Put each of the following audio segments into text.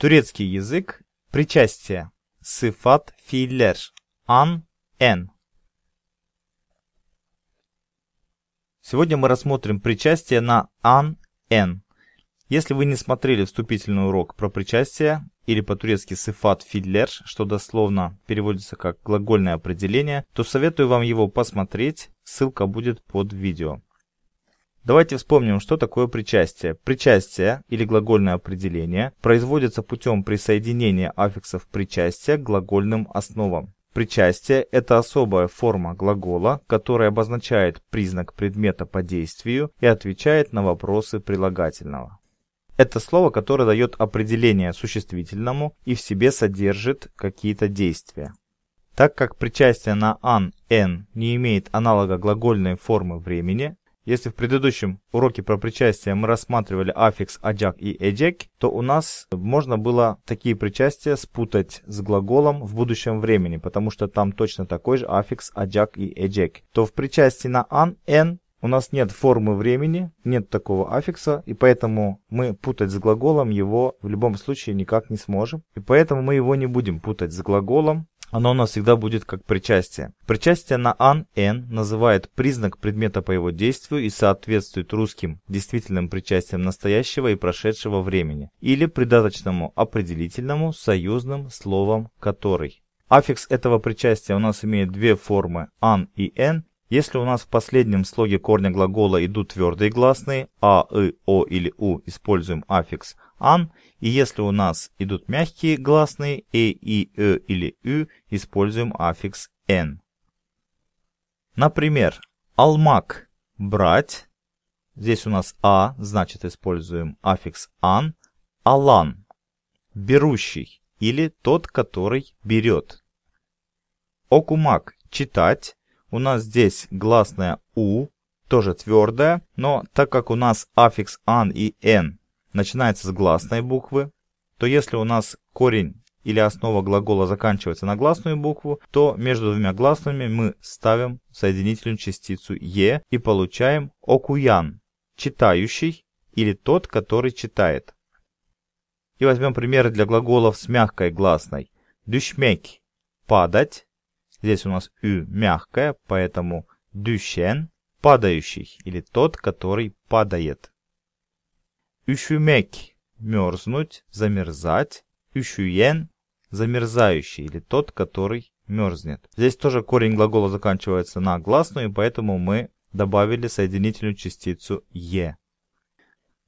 Турецкий язык. Причастие. сифат филлер. Ан. Н. Сегодня мы рассмотрим причастие на ан. Н. Если вы не смотрели вступительный урок про причастие или по-турецки сифат филлер, что дословно переводится как глагольное определение, то советую вам его посмотреть, ссылка будет под видео. Давайте вспомним, что такое причастие. Причастие или глагольное определение производится путем присоединения аффиксов причастия к глагольным основам. Причастие – это особая форма глагола, которая обозначает признак предмета по действию и отвечает на вопросы прилагательного. Это слово, которое дает определение существительному и в себе содержит какие-то действия. Так как причастие на «ан», «н» не имеет аналога глагольной формы времени, если в предыдущем уроке про причастие мы рассматривали аффикс «аджак» и «эджек», то у нас можно было такие причастия спутать с глаголом в будущем времени, потому что там точно такой же аффикс «аджак» и «эджек». То в причастии на «ан» «н» У нас нет формы времени, нет такого аффикса, и поэтому мы путать с глаголом его в любом случае никак не сможем. И поэтому мы его не будем путать с глаголом, оно у нас всегда будет как причастие. Причастие на ан н называет признак предмета по его действию и соответствует русским действительным причастиям настоящего и прошедшего времени или придаточному определительному союзным словом «который». Аффикс этого причастия у нас имеет две формы «ан» и «н», если у нас в последнем слоге корня глагола идут твердые гласные а, и, о или у, используем аффикс «ан», и если у нас идут мягкие гласные «э», «и», «э» или «ю», используем аффикс «н». Например, «алмак» – «брать». Здесь у нас «а», значит используем аффикс «ан». «Алан» – «берущий» или «тот, который берет». «Окумак» – «читать». У нас здесь гласная «у», тоже твердая, но так как у нас аффикс «ан» и «н» начинается с гласной буквы, то если у нас корень или основа глагола заканчивается на гласную букву, то между двумя гласными мы ставим соединительную частицу «е» и получаем «окуян» – читающий или тот, который читает. И возьмем примеры для глаголов с мягкой гласной. «Дюшмеки» – падать. Здесь у нас «ю» мягкая, поэтому дюшен падающий или тот, который падает. Üşümek – мерзнуть, замерзать. Üşüyen – замерзающий или тот, который мерзнет. Здесь тоже корень глагола заканчивается на гласную, поэтому мы добавили соединительную частицу «е».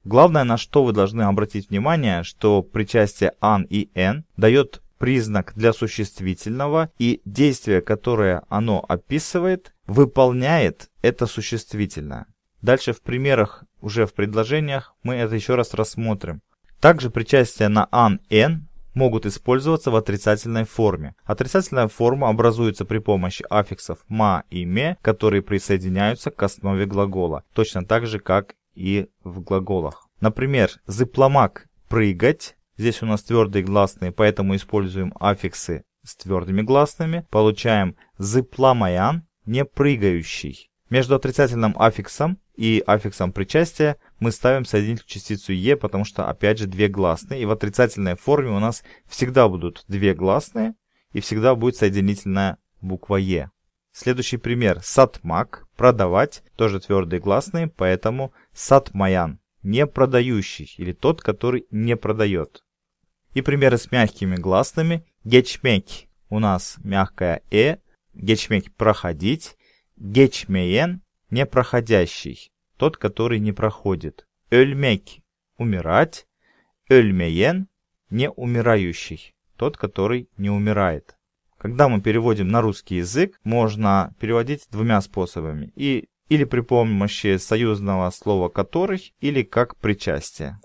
Главное, на что вы должны обратить внимание, что причастие «ан» и «н» дает признак для существительного, и действие, которое оно описывает, выполняет это существительное. Дальше в примерах уже в предложениях мы это еще раз рассмотрим. Также причастия на «ан» «н» могут использоваться в отрицательной форме. Отрицательная форма образуется при помощи аффиксов «ма» и «ме», которые присоединяются к основе глагола, точно так же, как и в глаголах. Например, «зыпломак» – «прыгать». Здесь у нас твердые гласные, поэтому используем аффиксы с твердыми гласными. Получаем «зыпламаян» – «не прыгающий». Между отрицательным аффиксом и аффиксом причастия мы ставим соединительную частицу «е», потому что, опять же, две гласные. И в отрицательной форме у нас всегда будут две гласные и всегда будет соединительная буква «е». Следующий пример. Сатмак. Продавать. Тоже твердые гласные, поэтому сатмаян. Не продающий или тот, который не продает. И примеры с мягкими гласными. Гечмек. У нас мягкая «э». Гечмек – проходить. Гечмеен – непроходящий, тот, который не проходит. Ölmek – умирать. Ölmeyen – неумирающий, тот, который не умирает. Когда мы переводим на русский язык, можно переводить двумя способами. И, или при помощи союзного слова «которых», или как причастие.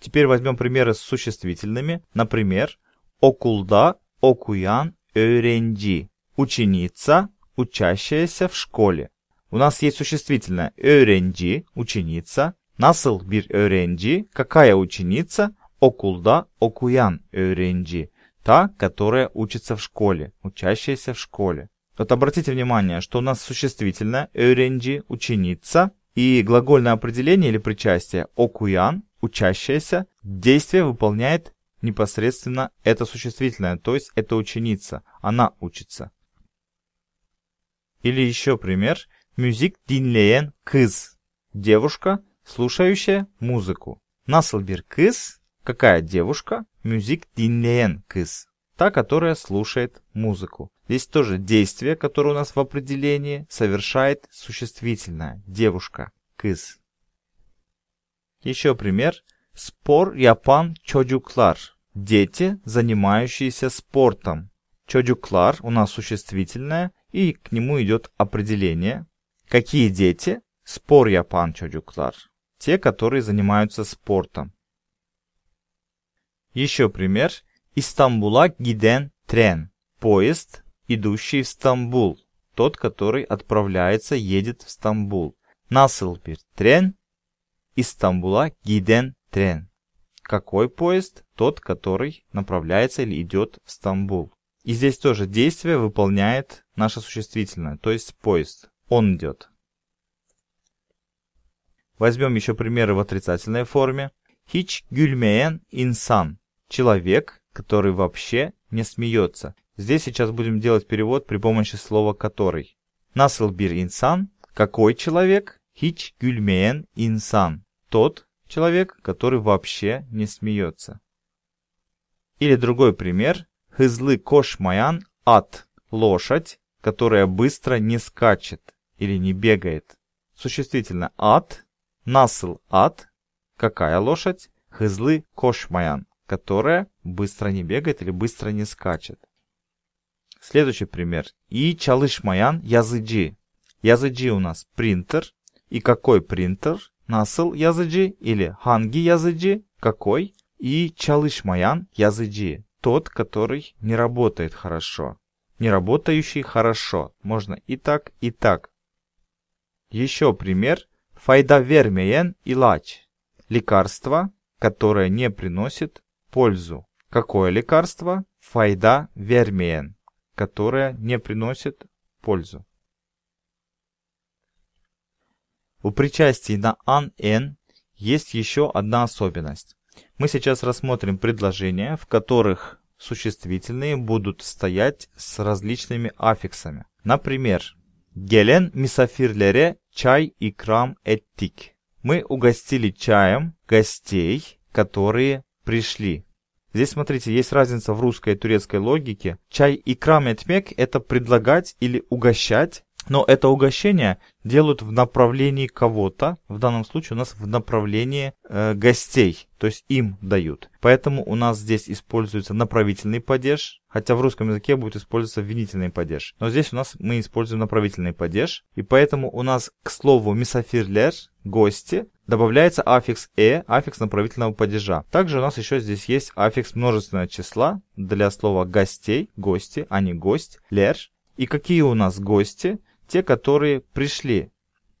Теперь возьмем примеры с существительными. Например, окулда, окуян, öğrenci ученица, учащаяся в школе. У нас есть существительное öğrenci, ученица. Nasıl bir öğrenci, какая ученица, okulda okuyan öğrenci, та, которая учится в школе, учащаяся в школе. Вот обратите внимание, что у нас существительное öğrenci, ученица, и глагольное определение или причастие окуян, учащаяся, действие выполняет непосредственно это существительное, то есть это ученица, она учится. Или еще пример müzik dinleyen kız. Девушка, слушающая музыку. Насл bir Какая девушка? Müzik dinleyen kız. Та, которая слушает музыку. Здесь тоже действие, которое у нас в определении, совершает существительное. Девушка. Кыз. Еще пример. Спор япан чоджуклар. Дети, занимающиеся спортом. Чоджуклар у нас существительное – и к нему идет определение. Какие дети? Spor yapan çocuklar. Те, которые занимаются спортом. Еще пример. Истанбула гиден трен. Поезд, идущий в Стамбул. Тот, который отправляется, едет в Стамбул. Насыл трен? Истанбула гиден трен. Какой поезд? Тот, который направляется или идет в Стамбул. И здесь тоже действие выполняет наше существительное, то есть поезд. Он идет. Возьмем еще примеры в отрицательной форме. Хич гюльмеен инсан. Человек, который вообще не смеется. Здесь сейчас будем делать перевод при помощи слова «который». Наслбир инсан. Какой человек? Хич гюльмеен инсан. Тот человек, который вообще не смеется. Или другой пример. Хызлы Кошмаян – ад, лошадь, которая быстро не скачет или не бегает. Существительно ад, насл ад, какая лошадь? Хызлы Кошмаян, которая быстро не бегает или быстро не скачет. Следующий пример. И Чалышмаян Языджи. Языджи у нас принтер. И какой принтер? Насыл Языджи или Ханги Языджи? Какой? И Чалышмаян Языджи тот, который не работает хорошо. Не работающий хорошо. Можно и так, и так. Еще пример. Файда вермеен и лач. Лекарство, которое не приносит пользу. Какое лекарство? Файда вермеен, которое не приносит пользу. У причастий на ан н есть еще одна особенность. Мы сейчас рассмотрим предложения, в которых существительные будут стоять с различными аффиксами. Например, «Gelen misafirlere çay ikram эттик. Мы угостили чаем гостей, которые пришли. Здесь, смотрите, есть разница в русской и турецкой логике. Чай и этмек – это предлагать или угощать но это угощение делают в направлении кого-то, в данном случае у нас в направлении э, гостей, то есть им дают. Поэтому у нас здесь используется направительный падеж, хотя в русском языке будет использоваться винительный падеж. Но здесь у нас мы используем направительный падеж, и поэтому у нас к слову «мисофирлер» гости, добавляется аффикс «э», аффикс направительного падежа. Также у нас еще здесь есть аффикс множественного числа для слова «гостей», «гости», а не «гость», «лер». И какие у нас гости? те, которые пришли.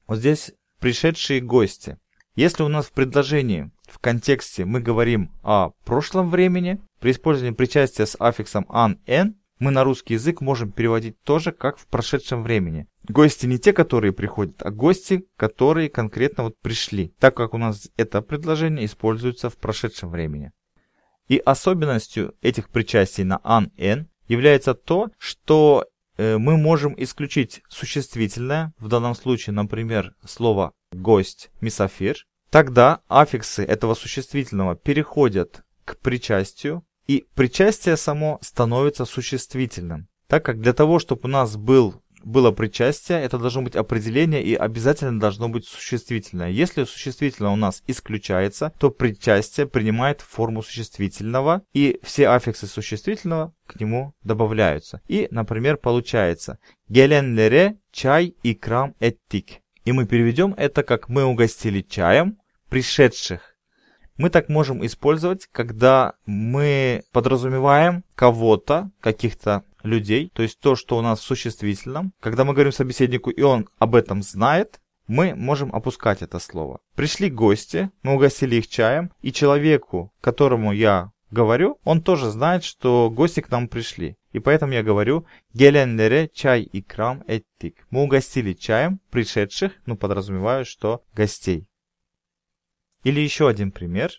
Вот здесь пришедшие гости. Если у нас в предложении, в контексте мы говорим о прошлом времени, при использовании причастия с аффиксом «an», «n» мы на русский язык можем переводить тоже как в прошедшем времени. Гости не те, которые приходят, а гости, которые конкретно вот пришли, так как у нас это предложение используется в прошедшем времени. И особенностью этих причастий на «an», «n» является то, что Э, мы можем исключить существительное, в данном случае, например, слово «гость» «мисофир». Тогда аффиксы этого существительного переходят к причастию, и причастие само становится существительным. Так как для того, чтобы у нас был было причастие, это должно быть определение и обязательно должно быть существительное. Если существительное у нас исключается, то причастие принимает форму существительного, и все аффиксы существительного к нему добавляются. И, например, получается «геленлере чай и крам эттик». И мы переведем это как «мы угостили чаем пришедших». Мы так можем использовать, когда мы подразумеваем кого-то, каких-то людей, то есть то, что у нас в существительном. Когда мы говорим собеседнику, и он об этом знает, мы можем опускать это слово. Пришли гости, мы угостили их чаем, и человеку, которому я говорю, он тоже знает, что гости к нам пришли. И поэтому я говорю «Геленлере чай и крам эттик». Мы угостили чаем пришедших, ну, подразумеваю, что гостей. Или еще один пример.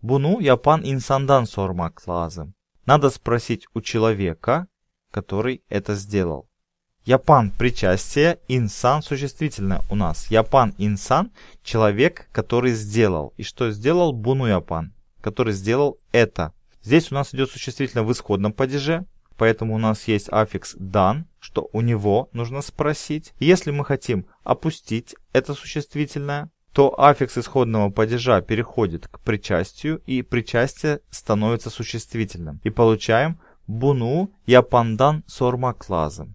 Буну я пан инсандан сормак лазым. Надо спросить у человека, который это сделал. Япан – причастие, инсан – существительное у нас. Япан – инсан – человек, который сделал. И что сделал Буну Япан, который сделал это. Здесь у нас идет существительное в исходном падеже, поэтому у нас есть аффикс «дан», что у него нужно спросить. Если мы хотим опустить это существительное, то аффикс исходного падежа переходит к причастию, и причастие становится существительным. И получаем – Буну yapandan sormak lazım,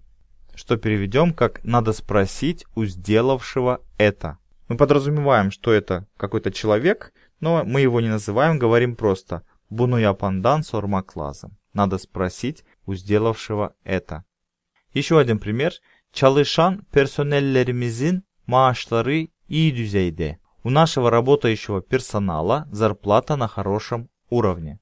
что переведем как «надо спросить у сделавшего это». Мы подразумеваем, что это какой-то человек, но мы его не называем, говорим просто буну yapandan sormak lazım». Надо спросить у сделавшего это. Еще один пример. Чалышан personellerimizin маашлары iyi дюзейде. У нашего работающего персонала зарплата на хорошем уровне.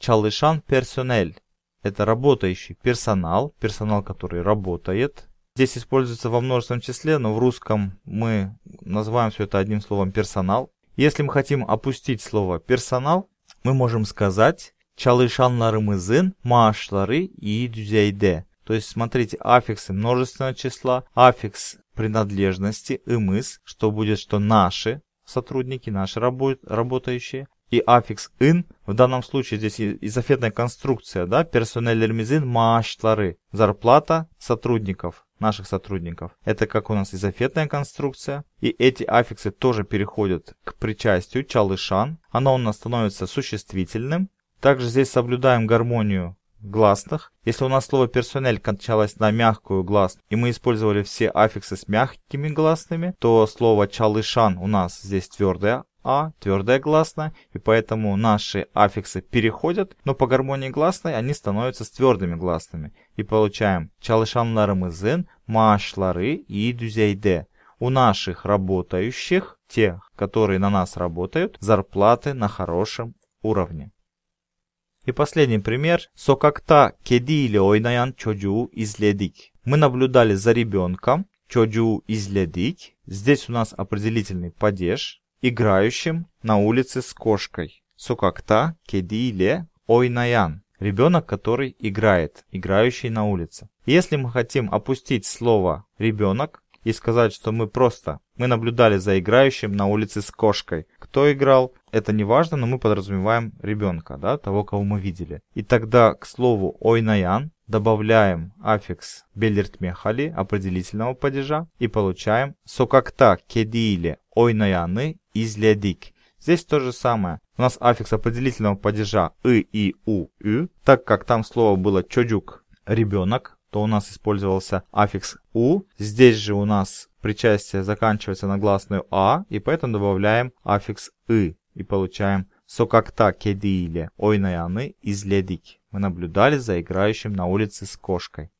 Чалышан персонель это работающий персонал, персонал, который работает. Здесь используется во множественном числе, но в русском мы называем все это одним словом персонал. Если мы хотим опустить слово персонал, мы можем сказать чалышан «Чалышанларымызын машлары и düzeyde». То есть, смотрите, аффиксы множественного числа, аффикс принадлежности, «ымыз», что будет, что «наши», сотрудники, наши работающие и аффикс ин в данном случае здесь изофетная конструкция, да, персонель-эрмизин зарплата сотрудников, наших сотрудников. Это как у нас изофетная конструкция. И эти аффиксы тоже переходят к причастию чалышан. Оно у нас становится существительным. Также здесь соблюдаем гармонию гласных. Если у нас слово «персонель» кончалось на мягкую гласную, и мы использовали все аффиксы с мягкими гласными, то слово «чалышан» у нас здесь твердое а твердая гласная, и поэтому наши аффиксы переходят, но по гармонии гласной они становятся с твердыми гласными. И получаем чалышанларымызын maaşları и düzeyde. У наших работающих, тех, которые на нас работают, зарплаты на хорошем уровне. И последний пример. Сокакта кедиyle oynayan çocuğu изледик. Мы наблюдали за ребенком. Çocuğu изледик. Здесь у нас определительный падеж играющим на улице с кошкой. Сукакта кедиле ойнаян. Ребенок, который играет, играющий на улице. Если мы хотим опустить слово «ребенок», и сказать, что мы просто, мы наблюдали за играющим на улице с кошкой. Кто играл, это не важно, но мы подразумеваем ребенка, да, того, кого мы видели. И тогда к слову ойнаян добавляем аффикс белертмехали определительного падежа и получаем сокакта кедиили ойнаяны излядик. Здесь то же самое. У нас аффикс определительного падежа и, и, у, ю, так как там слово было чоджук, ребенок, то у нас использовался аффикс «у». Здесь же у нас причастие заканчивается на гласную «а», и поэтому добавляем аффикс «ы» и получаем «сокакта кедииле ойнаяны изледик». Мы наблюдали за играющим на улице с кошкой.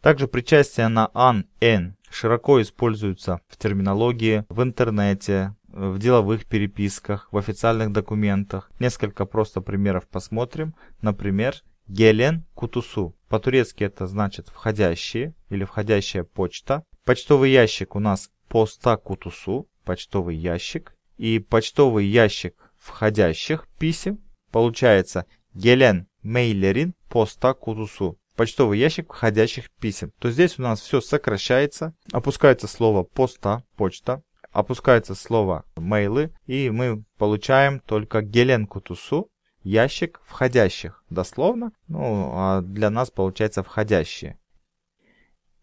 Также причастие на «ан», «н» широко используется в терминологии, в интернете, в деловых переписках, в официальных документах. Несколько просто примеров посмотрим. Например, Гелен Кутусу. По-турецки это значит входящие или входящая почта. Почтовый ящик у нас поста Кутусу, почтовый ящик. И почтовый ящик входящих писем получается Гелен Мейлерин поста Кутусу. Почтовый ящик входящих писем. То здесь у нас все сокращается. Опускается слово поста, почта. Опускается слово мейлы. И мы получаем только Гелен Кутусу ящик входящих, дословно. Ну, а для нас получается входящие.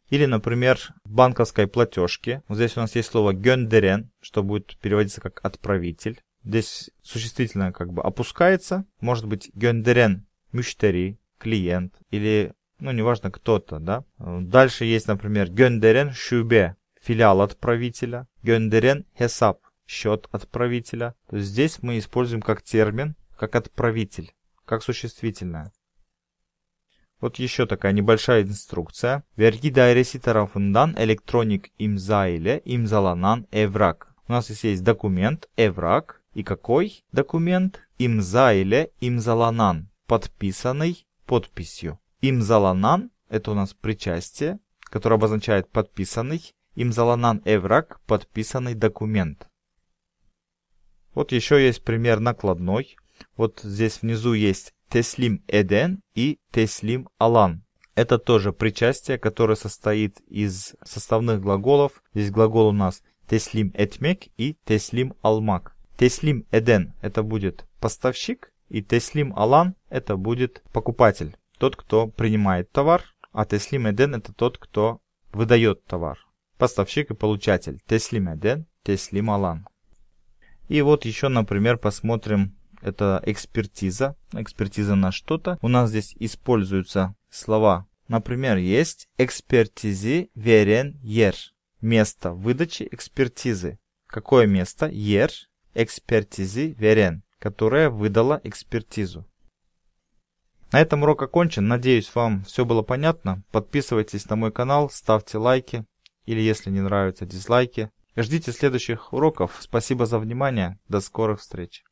Или, например, в банковской платежке. Вот здесь у нас есть слово «гендерен», что будет переводиться как «отправитель». Здесь существительное как бы опускается. Может быть «гендерен» – «мюштери», «клиент» или, ну, неважно, кто-то, да. Дальше есть, например, «гендерен шубе» – филиал отправителя. «Гендерен хесап» – счет отправителя. То есть здесь мы используем как термин как отправитель, как существительное. Вот еще такая небольшая инструкция. Vergi dairesi tarafından электроник imza Имзаланан Эврак. У нас здесь есть документ, Эврак И какой документ? Имза имзаланан, подписанный подписью. Имзаланан – это у нас причастие, которое обозначает подписанный. Имзаланан Эврак, подписанный документ. Вот еще есть пример накладной. Вот здесь внизу есть Теслим Эден и Теслим Алан. Это тоже причастие, которое состоит из составных глаголов. Здесь глагол у нас Теслим Этмек и Теслим Алмак. Теслим Эден – это будет поставщик, и Теслим Алан – это будет покупатель, тот, кто принимает товар, а Теслим Эден – это тот, кто выдает товар. Поставщик и получатель. Теслим Эден, Теслим Алан. И вот еще, например, посмотрим это экспертиза, экспертиза на что-то. У нас здесь используются слова. Например, есть экспертизи верен ер. Место выдачи экспертизы. Какое место? Ер экспертизи верен, которая выдала экспертизу. На этом урок окончен. Надеюсь, вам все было понятно. Подписывайтесь на мой канал, ставьте лайки или, если не нравятся, дизлайки. Ждите следующих уроков. Спасибо за внимание. До скорых встреч.